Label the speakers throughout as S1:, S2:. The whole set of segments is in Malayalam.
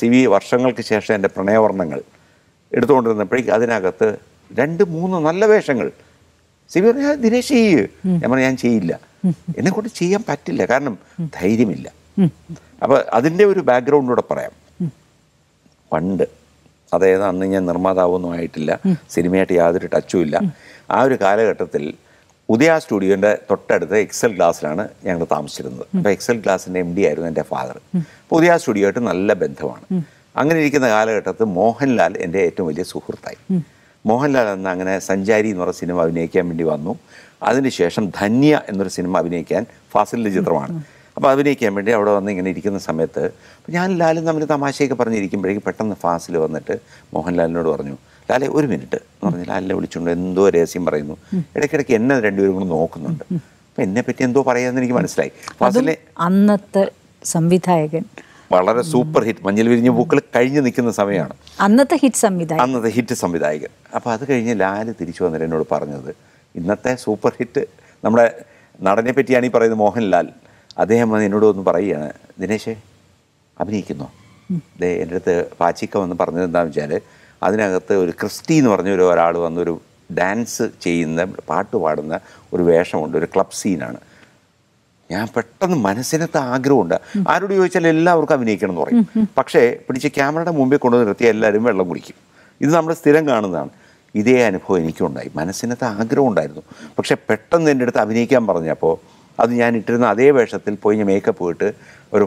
S1: സി വി വർഷങ്ങൾക്ക് ശേഷം എൻ്റെ പ്രണയവർണ്ണങ്ങൾ എടുത്തുകൊണ്ടിരുന്നപ്പോഴേക്ക് അതിനകത്ത് രണ്ട് മൂന്ന് നല്ല വേഷങ്ങൾ സി വി പറഞ്ഞാൽ ദിനേശ് ചെയ്യ് ഞാൻ ഞാൻ ചെയ്യില്ല എന്നെ കൊണ്ട് ചെയ്യാൻ പറ്റില്ല കാരണം ധൈര്യമില്ല അപ്പോൾ അതിൻ്റെ ഒരു ബാക്ക്ഗ്രൗണ്ടിലൂടെ പറയാം പണ്ട് അതായത് അന്ന് ഞാൻ നിർമ്മാതാവൊന്നും ആയിട്ടില്ല സിനിമയായിട്ട് യാതൊരു ടച്ചും ഇല്ല ആ ഒരു കാലഘട്ടത്തിൽ ഉദയ സ്റ്റുഡിയോൻ്റെ തൊട്ടടുത്ത് എക്സൽ ക്ലാസ്സിലാണ് ഞങ്ങൾ താമസിച്ചിരുന്നത് അപ്പോൾ എക്സൽ ക്ലാസ്സിൻ്റെ എം ഡി ആയിരുന്നു എൻ്റെ ഫാദർ അപ്പോൾ ഉദയ ആയിട്ട് നല്ല ബന്ധമാണ് അങ്ങനെ ഇരിക്കുന്ന കാലഘട്ടത്തിൽ മോഹൻലാൽ എൻ്റെ ഏറ്റവും വലിയ സുഹൃത്തായി മോഹൻലാൽ എന്ന അങ്ങനെ സഞ്ചാരി എന്ന് പറഞ്ഞ സിനിമ അഭിനയിക്കാൻ വേണ്ടി വന്നു അതിനുശേഷം ധന്യ എന്നൊരു സിനിമ അഭിനയിക്കാൻ ഫാസിലിൻ്റെ ചിത്രമാണ് അപ്പോൾ അഭിനയിക്കാൻ വേണ്ടി അവിടെ വന്ന് ഇങ്ങനെ ഇരിക്കുന്ന സമയത്ത് ഞാൻ ലാലും തമ്മിൽ തമാശയൊക്കെ പറഞ്ഞിരിക്കുമ്പോഴേക്കും പെട്ടെന്ന് ഫാസിൽ വന്നിട്ട് മോഹൻലാലിനോട് പറഞ്ഞു ലാലെ ഒരു മിനിറ്റ് എന്ന് പറഞ്ഞ് ലാലിനെ വിളിച്ചുകൊണ്ട് എന്തോ രഹസ്യം പറയുന്നു ഇടയ്ക്കിടയ്ക്ക് എന്നെ രണ്ടുപേരും കൂടെ നോക്കുന്നുണ്ട് അപ്പം എന്നെ പറ്റി എന്തോ പറയാന്ന് എനിക്ക് മനസ്സിലായി ഫാസിലെ
S2: അന്നത്തെ സംവിധായകൻ
S1: വളരെ സൂപ്പർ ഹിറ്റ് മഞ്ഞൾ വിരിഞ്ഞ പൂക്കൾ കഴിഞ്ഞു നിൽക്കുന്ന സമയമാണ്
S2: അന്നത്തെ ഹിറ്റ് സംവിധായകൻ
S1: അന്നത്തെ ഹിറ്റ് സംവിധായകൻ അപ്പോൾ അത് കഴിഞ്ഞ് ലാല് തിരിച്ചു വന്നിട്ട് എന്നോട് പറഞ്ഞത് ഇന്നത്തെ സൂപ്പർ ഹിറ്റ് നമ്മുടെ നടനെ പറ്റിയാണ് ഈ പറയുന്നത് മോഹൻലാൽ അദ്ദേഹം വന്ന് എന്നോട് ഒന്ന് പറയുകയാണ് ദിനേശേ അഭിനയിക്കുന്നോ എൻ്റെ അടുത്ത് പാച്ചിക്ക വന്ന് പറഞ്ഞത് എന്താണെന്ന് വെച്ചാൽ അതിനകത്ത് ഒരു ക്രിസ്റ്റി എന്ന് പറഞ്ഞ ഒരു ഒരാൾ വന്നൊരു ഡാൻസ് ചെയ്യുന്ന പാട്ട് പാടുന്ന ഒരു വേഷമുണ്ട് ഒരു ക്ലബ് സീനാണ് ഞാൻ പെട്ടെന്ന് മനസ്സിനകത്ത് ആഗ്രഹമുണ്ട് ആരോട് ചോദിച്ചാൽ എല്ലാവർക്കും അഭിനയിക്കണം എന്ന് പറയും പക്ഷേ പിടിച്ച് ക്യാമറയുടെ മുമ്പിൽ കൊണ്ടു നിർത്തി എല്ലാവരും വെള്ളം കുടിക്കും ഇത് നമ്മൾ സ്ഥിരം കാണുന്നതാണ് ഇതേ അനുഭവം എനിക്കുണ്ടായി മനസ്സിനകത്ത് ആഗ്രഹം ഉണ്ടായിരുന്നു പക്ഷേ പെട്ടെന്ന് എൻ്റെ അടുത്ത് അഭിനയിക്കാൻ പറഞ്ഞപ്പോൾ അത് ഞാൻ ഇട്ടിരുന്ന അതേ വേഷത്തിൽ പോയി ഞാൻ മേക്കപ്പ് ഇട്ട് ഒരു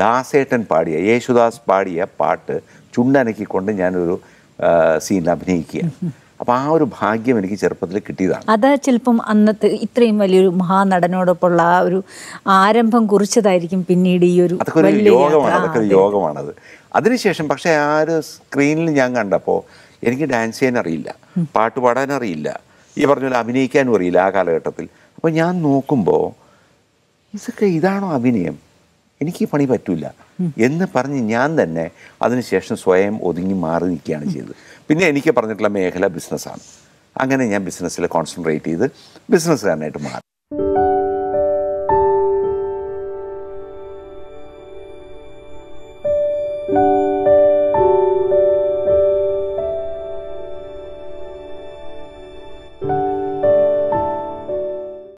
S1: ദാസേട്ടൻ പാടിയ യേശുദാസ് പാടിയ പാട്ട് ചുണ്ടനക്കിക്കൊണ്ട് ഞാനൊരു സീനിൽ അഭിനയിക്കുക അപ്പോൾ ആ ഒരു ഭാഗ്യം എനിക്ക് ചെറുപ്പത്തിൽ കിട്ടിയതാണ്
S2: അത് ചിലപ്പം അന്നത്തെ ഇത്രയും വലിയൊരു മഹാനടനോടൊപ്പമുള്ള ആ ഒരു ആരംഭം കുറിച്ചതായിരിക്കും പിന്നീട് ഈ ഒരു അതൊക്കെ ഒരു യോഗമാണ് അതൊക്കെ ഒരു
S1: യോഗമാണത് അതിനുശേഷം പക്ഷേ ആ ഒരു സ്ക്രീനിൽ ഞാൻ കണ്ടപ്പോൾ എനിക്ക് ഡാൻസ് ചെയ്യാൻ അറിയില്ല പാട്ട് പാടാൻ അറിയില്ല ഈ പറഞ്ഞ പോലെ അഭിനയിക്കാനും അറിയില്ല ആ കാലഘട്ടത്തിൽ അപ്പോൾ ഞാൻ നോക്കുമ്പോൾ ഇതൊക്കെ ഇതാണോ അഭിനയം എനിക്ക് ഈ പണി പറ്റില്ല എന്ന് പറഞ്ഞ് ഞാൻ തന്നെ അതിനുശേഷം സ്വയം ഒതുങ്ങി മാറി നിൽക്കുകയാണ് ചെയ്തത് പിന്നെ എനിക്ക് പറഞ്ഞിട്ടുള്ള മേഖല ബിസിനസ്സാണ് അങ്ങനെ ഞാൻ ബിസിനസ്സിൽ കോൺസെൻട്രേറ്റ് ചെയ്ത് ബിസിനസ്സുകാരനായിട്ട് മാറി